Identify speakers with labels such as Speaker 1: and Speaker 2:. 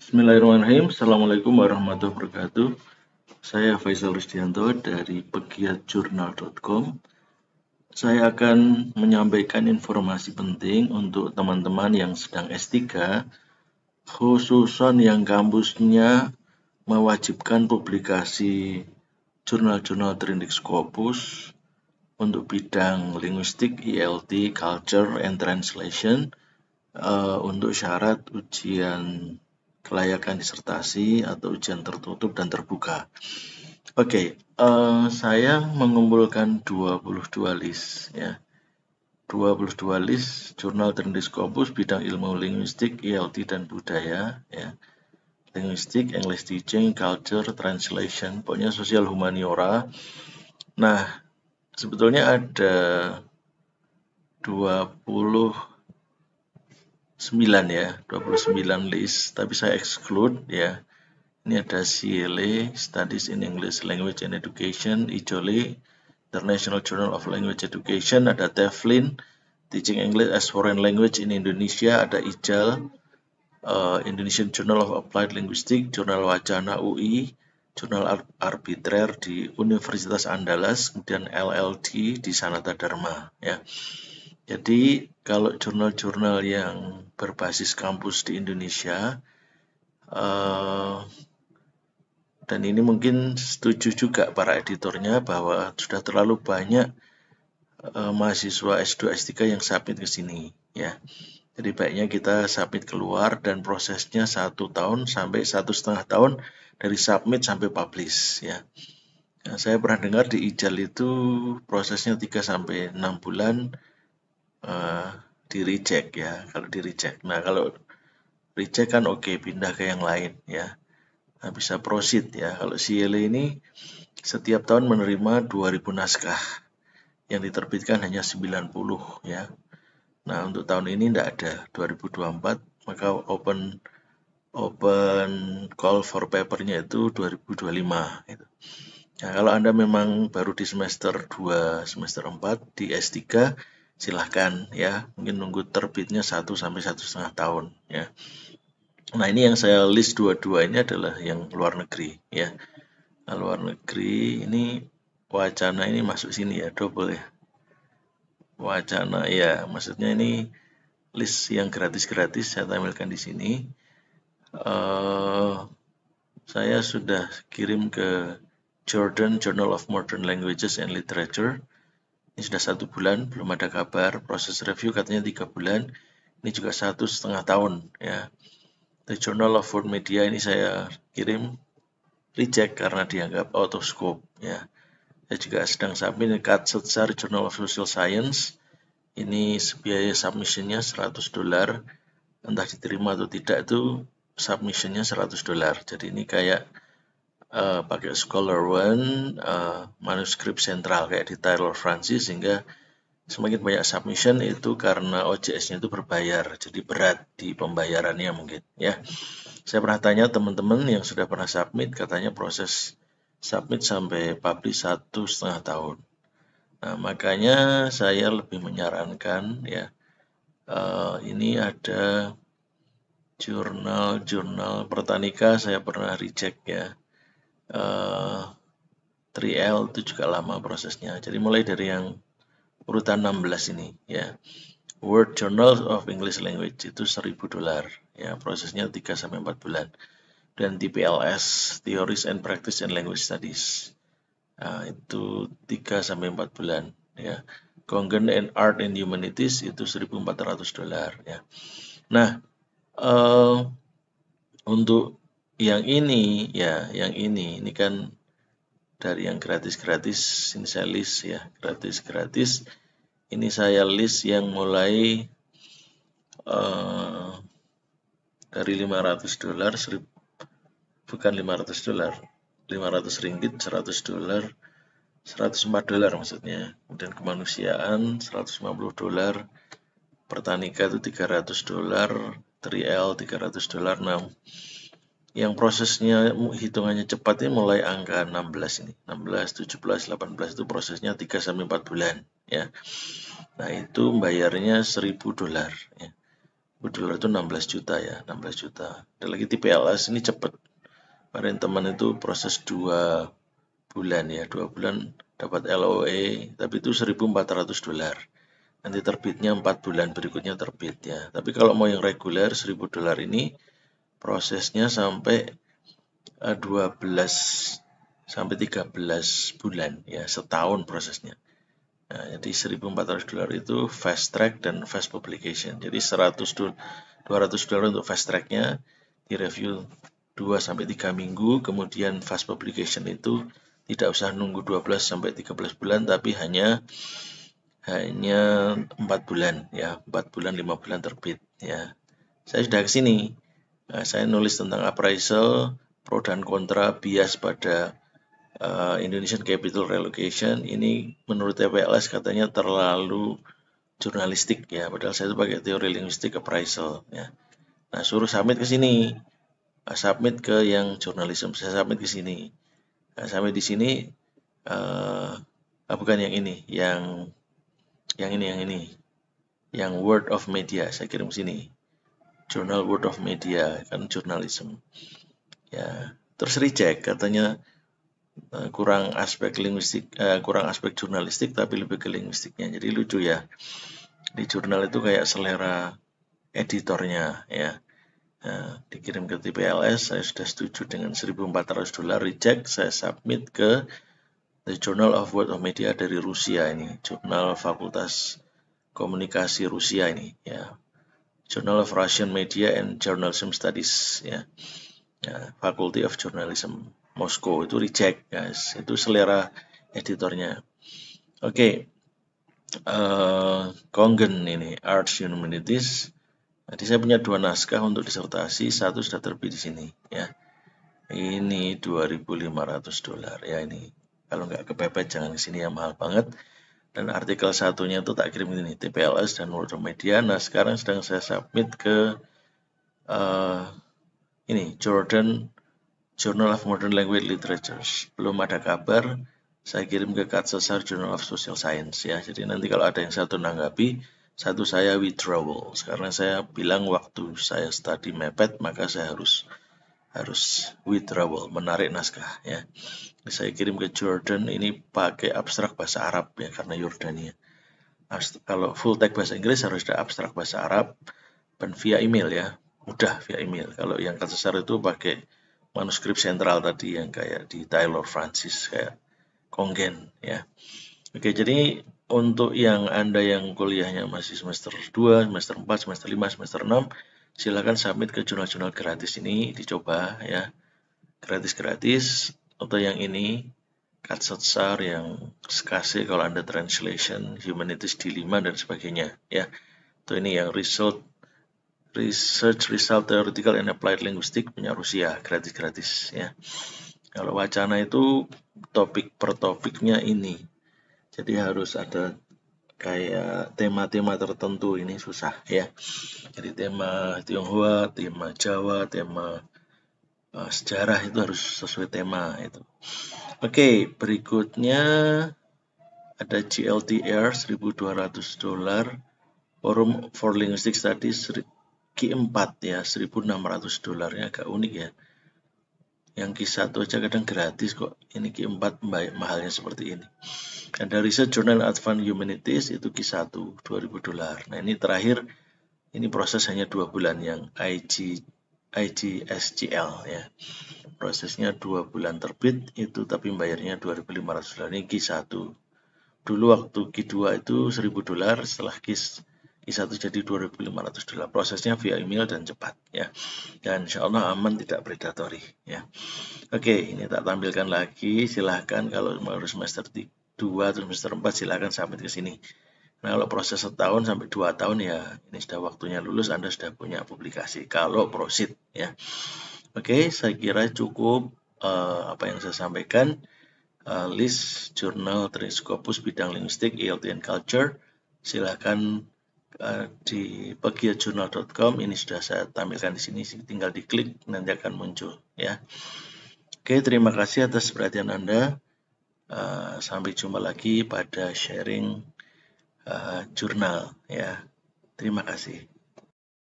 Speaker 1: Bismillahirrahmanirrahim. Assalamualaikum warahmatullahi wabarakatuh. Saya Faisal Rustianto dari pegiatjurnal.com. Saya akan menyampaikan informasi penting untuk teman-teman yang sedang S3, khususan yang kampusnya mewajibkan publikasi jurnal-jurnal Trinix Scopus untuk bidang linguistik, ELT, culture, and translation uh, untuk syarat ujian kelayakan disertasi atau ujian tertutup dan terbuka. Oke, okay, uh, eh, saya mengumpulkan 22 list ya. 22 list jurnal Trendis Scopus bidang ilmu linguistik, ELT dan budaya ya. Linguistik, English teaching, culture, translation, pokoknya sosial humaniora. Nah, sebetulnya ada 20 9 ya 29 list tapi saya exclude ya ini ada CLA Studies in English Language and Education Ijoli International Journal of Language Education ada Teflin Teaching English as Foreign Language in Indonesia ada IJAL uh, Indonesian Journal of Applied Linguistics Jurnal Wacana UI jurnal arbitrer di Universitas Andalas, kemudian LLD di Sanata Dharma. Ya. Jadi kalau jurnal-jurnal yang berbasis kampus di Indonesia uh, dan ini mungkin setuju juga para editornya bahwa sudah terlalu banyak uh, mahasiswa S2 S3 yang submit ke sini ya jadi baiknya kita submit keluar dan prosesnya satu tahun sampai satu setengah tahun dari submit sampai publish ya nah, saya pernah dengar di Ijal itu prosesnya 3 sampai 6 bulan uh, di reject ya kalau di reject nah kalau reject kan oke okay, pindah ke yang lain ya nah, bisa proceed ya kalau CLA ini setiap tahun menerima 2000 naskah yang diterbitkan hanya 90 ya nah untuk tahun ini tidak ada 2024 maka open open call for papernya itu 2025 gitu. Nah, kalau Anda memang baru di semester 2, semester 4 di S3 silahkan ya mungkin nunggu terbitnya satu sampai satu setengah tahun ya nah ini yang saya list dua-duanya adalah yang luar negeri ya nah, luar negeri ini wacana ini masuk sini ya double ya wacana ya maksudnya ini list yang gratis-gratis saya tampilkan di sini uh, saya sudah kirim ke Jordan Journal of Modern Languages and Literature ini sudah satu bulan belum ada kabar proses review katanya tiga bulan ini juga satu setengah tahun ya The Journal of Food Media ini saya kirim reject karena dianggap out of scope ya saya juga sedang submit Katsutsar Journal of Social Science ini biaya submissionnya 100 dolar entah diterima atau tidak itu submissionnya 100 dolar jadi ini kayak uh, pakai Scholar One uh, manuskrip sentral kayak di Taylor Francis sehingga semakin banyak submission itu karena OJS-nya itu berbayar jadi berat di pembayarannya mungkin ya saya pernah tanya teman-teman yang sudah pernah submit katanya proses submit sampai publish satu setengah tahun nah makanya saya lebih menyarankan ya uh, ini ada jurnal-jurnal Pertanika saya pernah reject ya uh, eh, 3L itu juga lama prosesnya. Jadi mulai dari yang urutan 16 ini ya. Word Journal of English Language itu 1000 dolar ya, prosesnya 3 sampai 4 bulan. Dan TPLS, Theories and Practice in Language Studies. Nah, itu 3 sampai 4 bulan ya. Kongen and Art and Humanities itu 1400 dolar ya. Nah, uh, untuk yang ini ya yang ini ini kan dari yang gratis-gratis ini saya list ya gratis-gratis ini saya list yang mulai uh, dari 500 dolar bukan 500 dolar 500 ringgit 100 dolar 104 dolar maksudnya kemudian kemanusiaan 150 dolar pertanika itu 300 dolar 3L 300 dolar 6 yang prosesnya hitungannya cepat ini mulai angka 16 ini 16 17 18 itu prosesnya 3 sampai 4 bulan ya nah itu bayarnya 1000 dolar ya 1000 dolar itu 16 juta ya 16 juta dan lagi TPLS ini cepat kemarin teman itu proses 2 bulan ya 2 bulan dapat LOE tapi itu 1400 dolar nanti terbitnya 4 bulan berikutnya terbit ya tapi kalau mau yang reguler 1000 dolar ini prosesnya sampai 12 eh, sampai 13 bulan ya setahun prosesnya nah, jadi 1400 dolar itu fast track dan fast publication jadi 100 200 dolar untuk fast tracknya direview 2 sampai 3 minggu kemudian fast publication itu tidak usah nunggu 12 sampai 13 bulan tapi hanya hanya 4 bulan ya 4 bulan 5 bulan terbit ya saya sudah kesini sini Nah, saya nulis tentang appraisal, pro dan kontra bias pada uh, Indonesian Capital Relocation ini menurut TPLS katanya terlalu jurnalistik ya padahal saya itu pakai teori linguistik appraisal ya nah suruh submit ke sini uh, submit ke yang jurnalisme saya submit ke sini nah, submit di sini uh, bukan yang ini yang yang ini yang ini yang word of media saya kirim sini Journal World of Media kan journalism ya terus reject katanya eh, kurang aspek linguistik eh, kurang aspek jurnalistik tapi lebih ke linguistiknya jadi lucu ya di jurnal itu kayak selera editornya ya Nah, dikirim ke TPLS, saya sudah setuju dengan 1.400 dolar reject, saya submit ke The Journal of World of Media dari Rusia ini, jurnal Fakultas Komunikasi Rusia ini, ya. Journal of Russian Media and Journalism Studies ya. ya Faculty of Journalism Moskow itu reject guys itu selera editornya oke okay. uh, eh, Kongen ini Arts Humanities jadi saya punya dua naskah untuk disertasi satu sudah terbit di sini ya ini 2500 dolar ya ini kalau nggak kepepet jangan di sini ya mahal banget dan artikel satunya itu tak kirim ini TPLS dan World Media. Nah sekarang sedang saya submit ke uh, ini Jordan Journal of Modern Language Literatures. Belum ada kabar. Saya kirim ke Katsasar Journal of Social Science ya. Jadi nanti kalau ada yang satu nanggapi, satu saya withdrawal. Karena saya bilang waktu saya study mepet, maka saya harus harus withdrawal menarik naskah ya saya kirim ke Jordan ini pakai abstrak bahasa Arab ya karena Yordania kalau full text bahasa Inggris harus ada abstrak bahasa Arab dan via email ya mudah via email kalau yang kasar itu pakai manuskrip sentral tadi yang kayak di Taylor Francis kayak Kongen ya oke jadi untuk yang Anda yang kuliahnya masih semester 2, semester 4, semester 5, semester 6 silahkan submit ke jurnal-jurnal gratis ini dicoba ya gratis-gratis atau yang ini Katsatsar yang sekasih kalau Anda translation, humanities lima dan sebagainya ya. Itu ini yang result research result theoretical and applied linguistic punya Rusia gratis-gratis ya. Kalau wacana itu topik per topiknya ini. Jadi harus ada kayak tema-tema tertentu ini susah ya jadi tema Tionghoa tema Jawa tema uh, sejarah itu harus sesuai tema itu oke okay, berikutnya ada GLTR 1200 dolar Forum for Linguistic Studies Q4 ya 1600 dolarnya agak unik ya yang kis satu aja kadang gratis kok ini Q4 mahalnya seperti ini ada riset jurnal Advanced Humanities itu satu 1 2000 dolar nah ini terakhir ini proses hanya dua bulan yang IG IGSCL ya prosesnya dua bulan terbit itu tapi bayarnya 2500 dolar ini kis satu. dulu waktu Q2 itu 1000 dolar setelah kis I1 jadi 2500 dolar prosesnya via email dan cepat ya dan insya Allah aman tidak predatory ya oke ini tak tampilkan lagi silahkan kalau mau semester 2 atau semester 4 silahkan sampai ke sini nah kalau proses setahun sampai dua tahun ya ini sudah waktunya lulus Anda sudah punya publikasi kalau proceed ya oke saya kira cukup uh, apa yang saya sampaikan uh, list jurnal Triskopus bidang linguistik ELT and culture silahkan Eh, di pegiajournal.com ini sudah saya tampilkan di sini tinggal diklik nanti akan muncul ya oke terima kasih atas perhatian anda eh, sampai jumpa lagi pada sharing eh, jurnal ya terima kasih